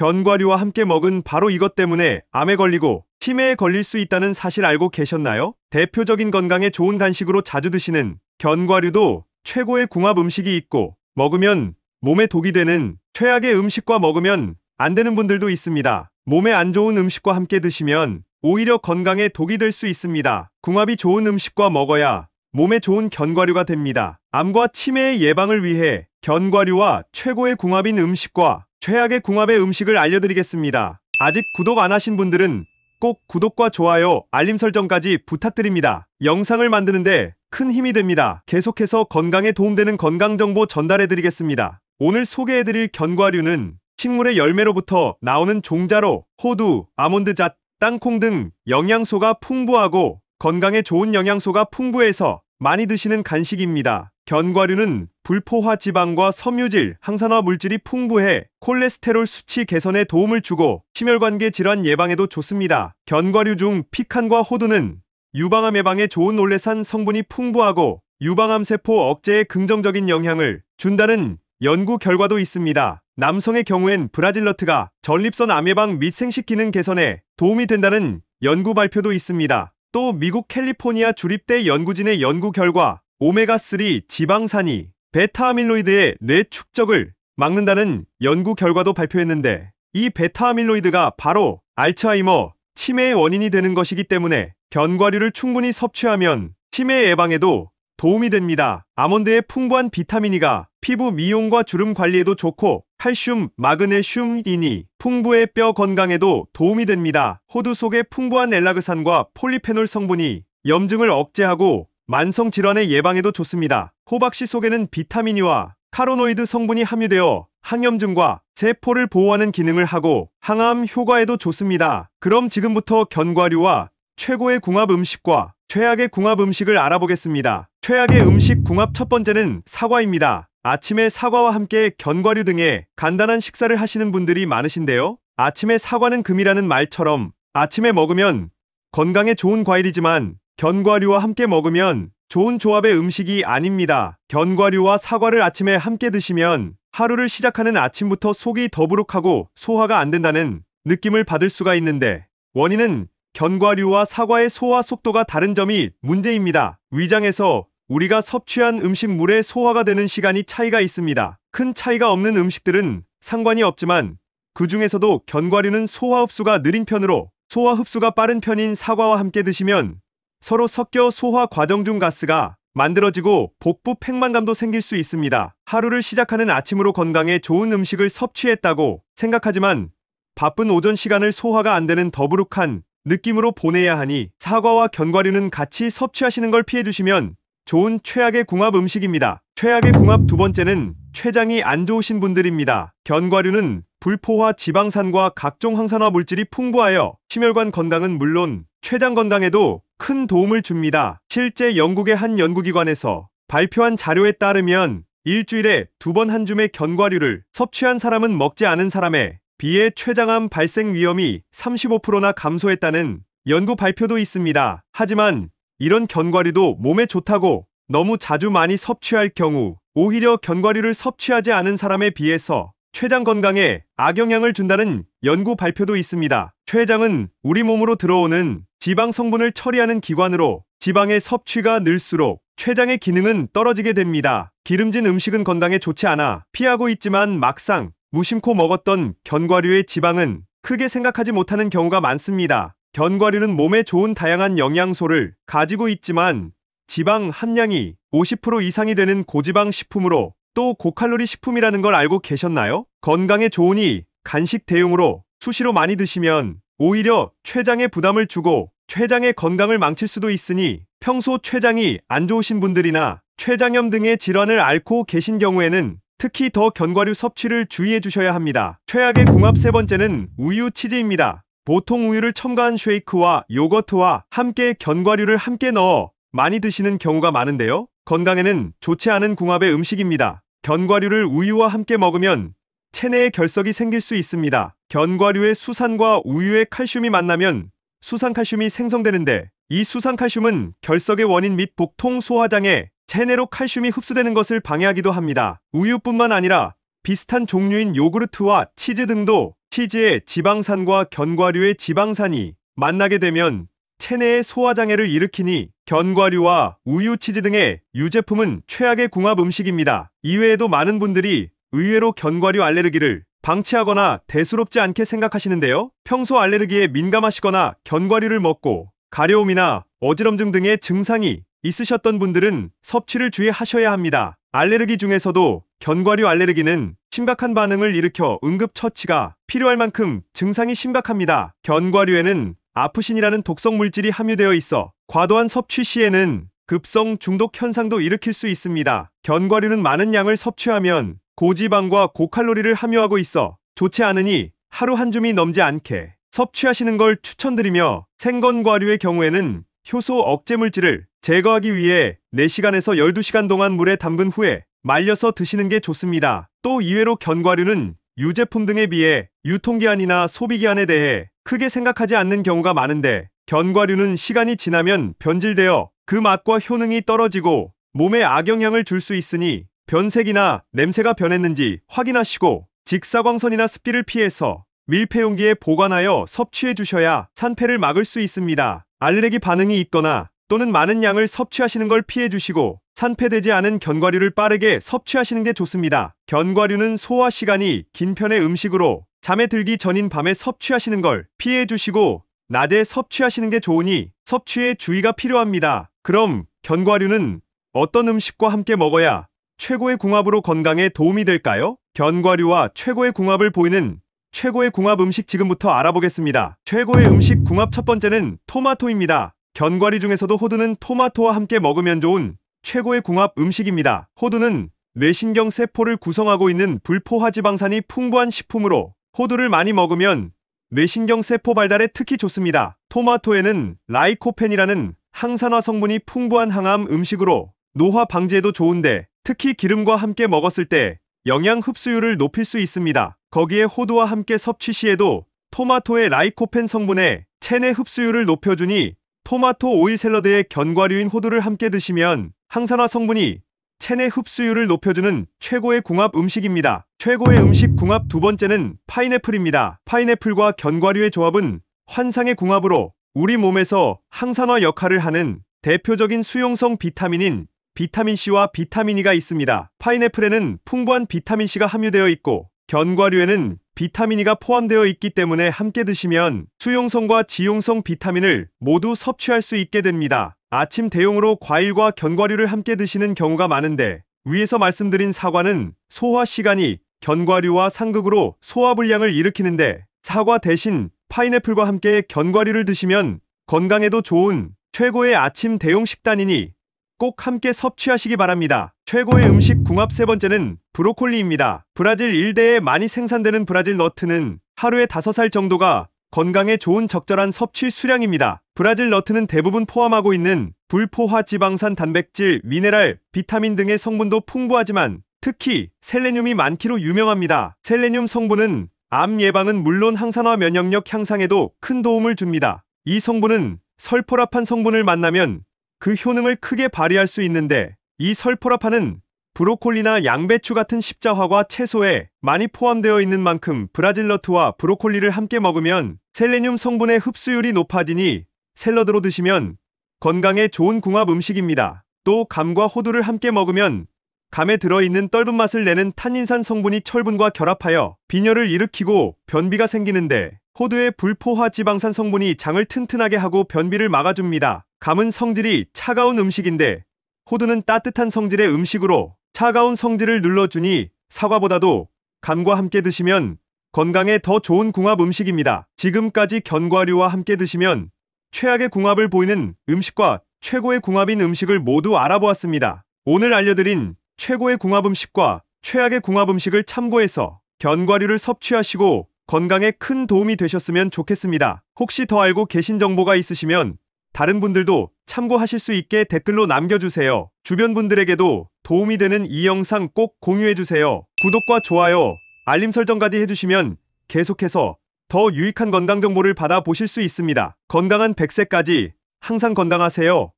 견과류와 함께 먹은 바로 이것 때문에 암에 걸리고 치매에 걸릴 수 있다는 사실 알고 계셨나요? 대표적인 건강에 좋은 단식으로 자주 드시는 견과류도 최고의 궁합 음식이 있고 먹으면 몸에 독이 되는 최악의 음식과 먹으면 안 되는 분들도 있습니다. 몸에 안 좋은 음식과 함께 드시면 오히려 건강에 독이 될 수 있습니다. 궁합이 좋은 음식과 먹어야 몸에 좋은 견과류가 됩니다. 암과 치매의 예방을 위해 견과류와 최고의 궁합인 음식과 최악의 궁합의 음식을 알려드리겠습니다. 아직 구독 안 하신 분들은 꼭 구독과 좋아요, 알림 설정까지 부탁드립니다. 영상을 만드는데 큰 힘이 됩니다. 계속해서 건강에 도움되는 건강정보 전달해드리겠습니다. 오늘 소개해드릴 견과류는 식물의 열매로부터 나오는 종자로 호두, 아몬드잣, 땅콩 등 영양소가 풍부하고 건강에 좋은 영양소가 풍부해서 많이 드시는 간식입니다. 견과류는 불포화 지방과 섬유질, 항산화 물질이 풍부해 콜레스테롤 수치 개선에 도움을 주고 심혈관계 질환 예방에도 좋습니다. 견과류 중 피칸과 호두는 유방암 예방에 좋은 올레산 성분이 풍부하고 유방암 세포 억제에 긍정적인 영향을 준다는 연구 결과도 있습니다. 남성의 경우엔 브라질러트가 전립선 암 예방 및 생식 기능 개선에 도움이 된다는 연구 발표도 있습니다. 또 미국 캘리포니아 주립대 연구진의 연구 결과 오메가3 지방산이 베타아밀로이드의 뇌 축적을 막는다는 연구 결과도 발표했는데 이 베타아밀로이드가 바로 알츠하이머, 치매의 원인이 되는 것이기 때문에 견과류를 충분히 섭취하면 치매 예방에도 도움이 됩니다. 아몬드의 풍부한 비타민이가 피부 미용과 주름 관리에도 좋고 칼슘, 마그네슘, 이니 풍부의 뼈 건강에도 도움이 됩니다. 호두 속의 풍부한 엘라그산과 폴리페놀 성분이 염증을 억제하고 만성 질환의 예방에도 좋습니다. 호박씨 속에는 비타민이와 카로노이드 성분이 함유되어 항염증과 세포를 보호하는 기능을 하고 항암 효과에도 좋습니다. 그럼 지금부터 견과류와 최고의 궁합 음식과 최악의 궁합 음식을 알아보겠습니다. 최악의 음식 궁합 첫 번째는 사과입니다. 아침에 사과와 함께 견과류 등의 간단한 식사를 하시는 분들이 많으신데요. 아침에 사과는 금이라는 말처럼 아침에 먹으면 건강에 좋은 과일이지만 견과류와 함께 먹으면 좋은 조합의 음식이 아닙니다. 견과류와 사과를 아침에 함께 드시면 하루를 시작하는 아침부터 속이 더부룩하고 소화가 안 된다는 느낌을 받을 수가 있는데 원인은 견과류와 사과의 소화 속도가 다른 점이 문제입니다. 위장에서 우리가 섭취한 음식물의 소화가 되는 시간이 차이가 있습니다. 큰 차이가 없는 음식들은 상관이 없지만 그 중에서도 견과류는 소화 흡수가 느린 편으로 소화 흡수가 빠른 편인 사과와 함께 드시면 서로 섞여 소화 과정 중 가스가 만들어지고 복부 팽만감도 생길 수 있습니다. 하루를 시작하는 아침으로 건강에 좋은 음식을 섭취했다고 생각하지만 바쁜 오전 시간을 소화가 안 되는 더부룩한 느낌으로 보내야 하니 사과와 견과류는 같이 섭취하시는 걸 피해 주시면 좋은 최악의 궁합 음식입니다. 최악의 궁합 두 번째는 췌장이 안 좋으신 분들입니다. 견과류는 불포화 지방산과 각종 항산화 물질이 풍부하여 심혈관 건강은 물론 췌장 건강에도 큰 도움을 줍니다. 실제 영국의 한 연구기관에서 발표한 자료에 따르면 일주일에 두 번 한 줌의 견과류를 섭취한 사람은 먹지 않은 사람에 비해 췌장암 발생 위험이 35%나 감소했다는 연구 발표도 있습니다. 하지만 이런 견과류도 몸에 좋다고 너무 자주 많이 섭취할 경우 오히려 견과류를 섭취하지 않은 사람에 비해서 췌장 건강에 악영향을 준다는 연구 발표도 있습니다. 췌장은 우리 몸으로 들어오는 지방 성분을 처리하는 기관으로 지방의 섭취가 늘수록 췌장의 기능은 떨어지게 됩니다. 기름진 음식은 건강에 좋지 않아 피하고 있지만 막상 무심코 먹었던 견과류의 지방은 크게 생각하지 못하는 경우가 많습니다. 견과류는 몸에 좋은 다양한 영양소를 가지고 있지만 지방 함량이 50% 이상이 되는 고지방 식품으로 또 고칼로리 식품이라는 걸 알고 계셨나요? 건강에 좋으니 간식 대용으로 수시로 많이 드시면 오히려 췌장에 부담을 주고 췌장의 건강을 망칠 수도 있으니 평소 췌장이 안 좋으신 분들이나 췌장염 등의 질환을 앓고 계신 경우에는 특히 더 견과류 섭취를 주의해 주셔야 합니다. 최악의 궁합 세 번째는 우유 치즈입니다. 보통 우유를 첨가한 쉐이크와 요거트와 함께 견과류를 함께 넣어 많이 드시는 경우가 많은데요. 건강에는 좋지 않은 궁합의 음식입니다. 견과류를 우유와 함께 먹으면 체내에 결석이 생길 수 있습니다. 견과류의 수산과 우유의 칼슘이 만나면 수산칼슘이 생성되는데 이 수산칼슘은 결석의 원인 및 복통 소화장애, 체내로 칼슘이 흡수되는 것을 방해하기도 합니다. 우유뿐만 아니라 비슷한 종류인 요구르트와 치즈 등도 치즈의 지방산과 견과류의 지방산이 만나게 되면 체내의 소화장애를 일으키니 견과류와 우유, 치즈 등의 유제품은 최악의 궁합 음식입니다. 이외에도 많은 분들이 의외로 견과류 알레르기를 방치하거나 대수롭지 않게 생각하시는데요. 평소 알레르기에 민감하시거나 견과류를 먹고 가려움이나 어지럼증 등의 증상이 있으셨던 분들은 섭취를 주의하셔야 합니다. 알레르기 중에서도 견과류 알레르기는 심각한 반응을 일으켜 응급처치가 필요할 만큼 증상이 심각합니다. 견과류에는 아프신이라는 독성 물질이 함유되어 있어 과도한 섭취 시에는 급성 중독 현상도 일으킬 수 있습니다. 견과류는 많은 양을 섭취하면 고지방과 고칼로리를 함유하고 있어 좋지 않으니 하루 한 줌이 넘지 않게 섭취하시는 걸 추천드리며 생건과류의 경우에는 효소 억제 물질을 제거하기 위해 4시간에서 12시간 동안 물에 담근 후에 말려서 드시는 게 좋습니다. 또 이외로 견과류는 유제품 등에 비해 유통기한이나 소비기한에 대해 크게 생각하지 않는 경우가 많은데 견과류는 시간이 지나면 변질되어 그 맛과 효능이 떨어지고 몸에 악영향을 줄 수 있으니 변색이나 냄새가 변했는지 확인하시고 직사광선이나 습기를 피해서 밀폐용기에 보관하여 섭취해 주셔야 산패를 막을 수 있습니다. 알레르기 반응이 있거나 또는 많은 양을 섭취하시는 걸 피해 주시고 산패되지 않은 견과류를 빠르게 섭취하시는 게 좋습니다. 견과류는 소화 시간이 긴 편의 음식으로 잠에 들기 전인 밤에 섭취하시는 걸 피해 주시고 낮에 섭취하시는 게 좋으니 섭취에 주의가 필요합니다. 그럼 견과류는 어떤 음식과 함께 먹어야 최고의 궁합으로 건강에 도움이 될까요? 견과류와 최고의 궁합을 보이는 최고의 궁합 음식 지금부터 알아보겠습니다. 최고의 음식 궁합 첫 번째는 토마토입니다. 견과류 중에서도 호두는 토마토와 함께 먹으면 좋은 최고의 궁합 음식입니다. 호두는 뇌신경 세포를 구성하고 있는 불포화지방산이 풍부한 식품으로 호두를 많이 먹으면 뇌신경 세포 발달에 특히 좋습니다. 토마토에는 라이코펜이라는 항산화 성분이 풍부한 항암 음식으로 노화 방지에도 좋은데 특히 기름과 함께 먹었을 때 영양 흡수율을 높일 수 있습니다. 거기에 호두와 함께 섭취 시에도 토마토의 라이코펜 성분에 체내 흡수율을 높여주니 토마토 오일 샐러드에 견과류인 호두를 함께 드시면 항산화 성분이 체내 흡수율을 높여주는 최고의 궁합 음식입니다. 최고의 음식 궁합 두 번째는 파인애플입니다. 파인애플과 견과류의 조합은 환상의 궁합으로 우리 몸에서 항산화 역할을 하는 대표적인 수용성 비타민인 비타민C와 비타민E가 있습니다. 파인애플에는 풍부한 비타민C가 함유되어 있고 견과류에는 비타민E가 포함되어 있기 때문에 함께 드시면 수용성과 지용성 비타민을 모두 섭취할 수 있게 됩니다. 아침 대용으로 과일과 견과류를 함께 드시는 경우가 많은데 위에서 말씀드린 사과는 소화 시간이 견과류와 상극으로 소화불량을 일으키는데 사과 대신 파인애플과 함께 견과류를 드시면 건강에도 좋은 최고의 아침 대용 식단이니 꼭 함께 섭취하시기 바랍니다. 최고의 음식 궁합 세 번째는 브로콜리입니다. 브라질 일대에 많이 생산되는 브라질 너트는 하루에 5살 정도가 건강에 좋은 적절한 섭취 수량입니다. 브라질 너트는 대부분 포함하고 있는 불포화 지방산 단백질, 미네랄, 비타민 등의 성분도 풍부하지만 특히 셀레늄이 많기로 유명합니다. 셀레늄 성분은 암 예방은 물론 항산화 면역력 향상에도 큰 도움을 줍니다. 이 성분은 설포라판 성분을 만나면 그 효능을 크게 발휘할 수 있는데 이 설포라판은 브로콜리나 양배추 같은 십자화과 채소에 많이 포함되어 있는 만큼 브라질너트와 브로콜리를 함께 먹으면 셀레늄 성분의 흡수율이 높아지니 샐러드로 드시면 건강에 좋은 궁합 음식입니다. 또 감과 호두를 함께 먹으면 감에 들어있는 떫은 맛을 내는 탄닌산 성분이 철분과 결합하여 빈혈을 일으키고 변비가 생기는데 호두의 불포화 지방산 성분이 장을 튼튼하게 하고 변비를 막아줍니다. 감은 성질이 차가운 음식인데 호두는 따뜻한 성질의 음식으로 차가운 성질을 눌러주니 사과보다도 감과 함께 드시면 건강에 더 좋은 궁합 음식입니다. 지금까지 견과류와 함께 드시면 최악의 궁합을 보이는 음식과 최고의 궁합인 음식을 모두 알아보았습니다. 오늘 알려드린 최고의 궁합 음식과 최악의 궁합 음식을 참고해서 견과류를 섭취하시고 건강에 큰 도움이 되셨으면 좋겠습니다. 혹시 더 알고 계신 정보가 있으시면 다른 분들도 참고하실 수 있게 댓글로 남겨주세요. 주변 분들에게도 도움이 되는 이 영상 꼭 공유해주세요. 구독과 좋아요, 알림 설정까지 해주시면 계속해서 더 유익한 건강 정보를 받아 보실 수 있습니다. 건강한 백세까지 항상 건강하세요.